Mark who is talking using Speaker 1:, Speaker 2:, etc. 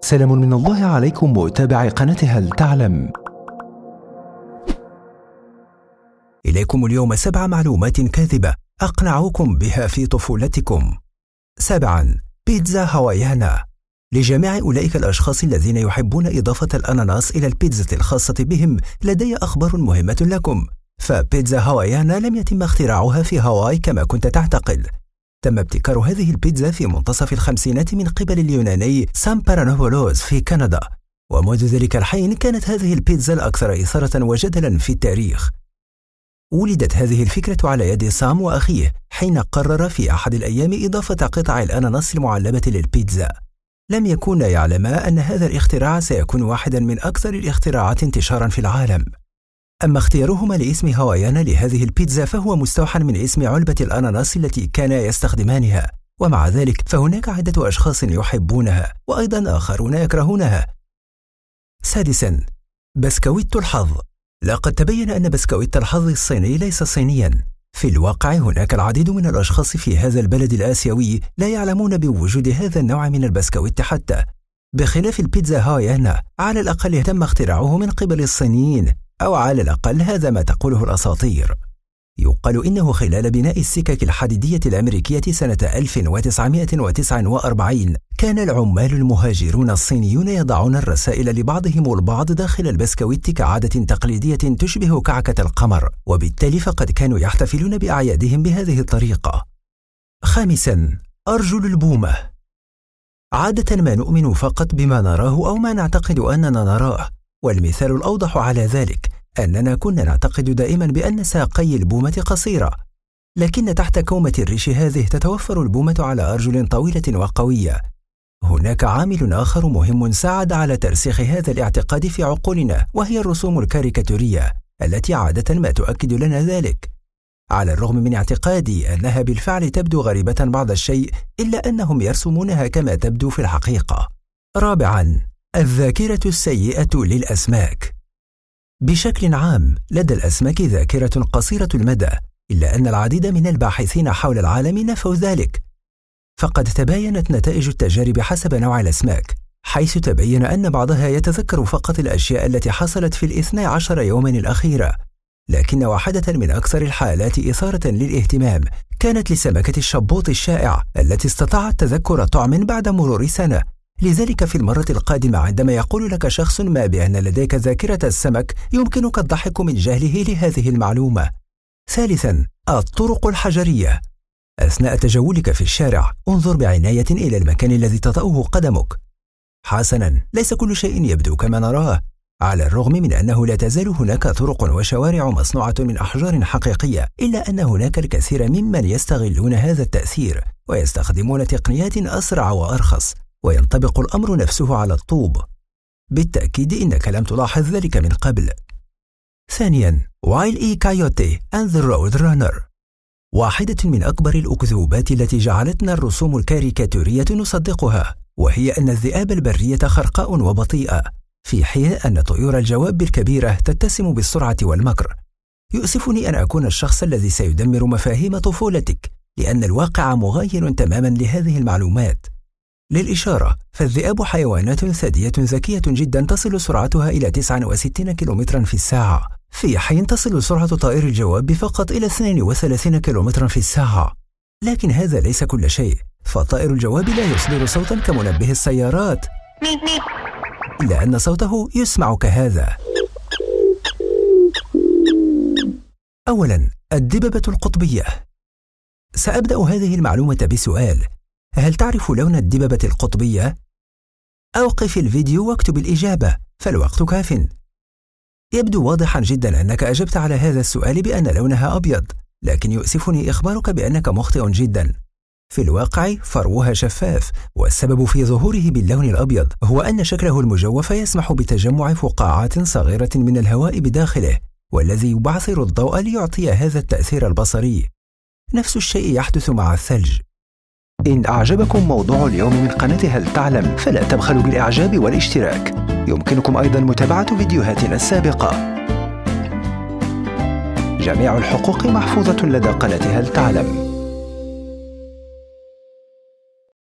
Speaker 1: سلام من الله عليكم متابعي قناة هل تعلم إليكم اليوم سبع معلومات كاذبة أقنعوكم بها في طفولتكم سبعا بيتزا هوايانا لجميع أولئك الأشخاص الذين يحبون إضافة الأناناس إلى البيتزا الخاصة بهم لدي أخبار مهمة لكم فبيتزا هوايانا لم يتم اختراعها في هاواي كما كنت تعتقد تم ابتكار هذه البيتزا في منتصف الخمسينات من قبل اليوناني سام بارانوفولوز في كندا ومنذ ذلك الحين كانت هذه البيتزا الأكثر إثارة وجدلا في التاريخ ولدت هذه الفكرة على يد سام وأخيه حين قرر في أحد الأيام إضافة قطع الأناناس المعلبة للبيتزا لم يكونا يعلما أن هذا الاختراع سيكون واحدا من أكثر الاختراعات انتشارا في العالم أما اختيارهما لاسم هوايانا لهذه البيتزا فهو مستوحى من اسم علبة الأناناس التي كانا يستخدمانها ومع ذلك فهناك عدة أشخاص يحبونها وأيضا آخرون يكرهونها سادسا بسكويت الحظ لقد تبين أن بسكويت الحظ الصيني ليس صينيا في الواقع هناك العديد من الأشخاص في هذا البلد الآسيوي لا يعلمون بوجود هذا النوع من البسكويت حتى بخلاف البيتزا هايانا على الأقل تم اختراعه من قبل الصينيين أو على الأقل هذا ما تقوله الأساطير يقال إنه خلال بناء السكك الحديدية الأمريكية سنة 1949 كان العمال المهاجرون الصينيون يضعون الرسائل لبعضهم البعض داخل البسكويت كعادة تقليدية تشبه كعكة القمر وبالتالي فقد كانوا يحتفلون بأعيادهم بهذه الطريقة خامسا أرجل البومة عادة ما نؤمن فقط بما نراه أو ما نعتقد أننا نراه والمثال الأوضح على ذلك أننا كنا نعتقد دائما بأن ساقي البومة قصيرة لكن تحت كومة الريش هذه تتوفر البومة على أرجل طويلة وقوية هناك عامل آخر مهم ساعد على ترسيخ هذا الاعتقاد في عقولنا وهي الرسوم الكاريكاتورية التي عادة ما تؤكد لنا ذلك على الرغم من اعتقادي أنها بالفعل تبدو غريبة بعض الشيء إلا أنهم يرسمونها كما تبدو في الحقيقة رابعاً الذاكرة السيئة للأسماك بشكل عام لدى الأسماك ذاكرة قصيرة المدى إلا أن العديد من الباحثين حول العالم نفوا ذلك فقد تباينت نتائج التجارب حسب نوع الأسماك حيث تبين أن بعضها يتذكر فقط الأشياء التي حصلت في الاثنى عشر يوما الأخيرة لكن واحدة من أكثر الحالات إثارة للاهتمام كانت لسمكة الشبوط الشائع التي استطاعت تذكر طعم بعد مرور سنة لذلك في المرة القادمة عندما يقول لك شخص ما بأن لديك ذاكرة السمك يمكنك الضحك من جهله لهذه المعلومة. ثالثا الطرق الحجرية أثناء تجولك في الشارع انظر بعناية إلى المكان الذي تطأه قدمك. حسنا ليس كل شيء يبدو كما نراه على الرغم من أنه لا تزال هناك طرق وشوارع مصنوعة من أحجار حقيقية إلا أن هناك الكثير ممن يستغلون هذا التأثير ويستخدمون تقنيات أسرع وأرخص وينطبق الأمر نفسه على الطوب بالتأكيد إنك لم تلاحظ ذلك من قبل ثانيا وايل إي كايوتي أند ذا رود رانر واحدة من أكبر الأكذوبات التي جعلتنا الرسوم الكاريكاتورية نصدقها وهي أن الذئاب البرية خرقاء وبطيئة في حين أن طيور الجواب الكبيرة تتسم بالسرعة والمكر يؤسفني أن أكون الشخص الذي سيدمر مفاهيم طفولتك لأن الواقع مغاير تماما لهذه المعلومات للإشارة فالذئاب حيوانات ثدية ذكية جدا تصل سرعتها إلى 69 كم في الساعة في حين تصل سرعة طائر الجواب فقط إلى 32 كم في الساعة لكن هذا ليس كل شيء فطائر الجواب لا يصدر صوتا كمنبه السيارات إلا أن صوته يسمع كهذا أولا الدببة القطبية سأبدأ هذه المعلومة بسؤال هل تعرف لون الدببة القطبية؟ أوقف الفيديو واكتب الإجابة فالوقت كافٍ. يبدو واضحا جدا أنك أجبت على هذا السؤال بأن لونها أبيض، لكن يؤسفني إخبارك بأنك مخطئ جدا. في الواقع فروها شفاف، والسبب في ظهوره باللون الأبيض هو أن شكله المجوف يسمح بتجمع فقاعات صغيرة من الهواء بداخله، والذي يبعثر الضوء ليعطي هذا التأثير البصري. نفس الشيء يحدث مع الثلج، إن أعجبكم موضوع اليوم من قناة هل تعلم فلا تبخلوا بالإعجاب والاشتراك يمكنكم أيضا متابعة فيديوهاتنا السابقة جميع الحقوق محفوظة لدى قناة هل تعلم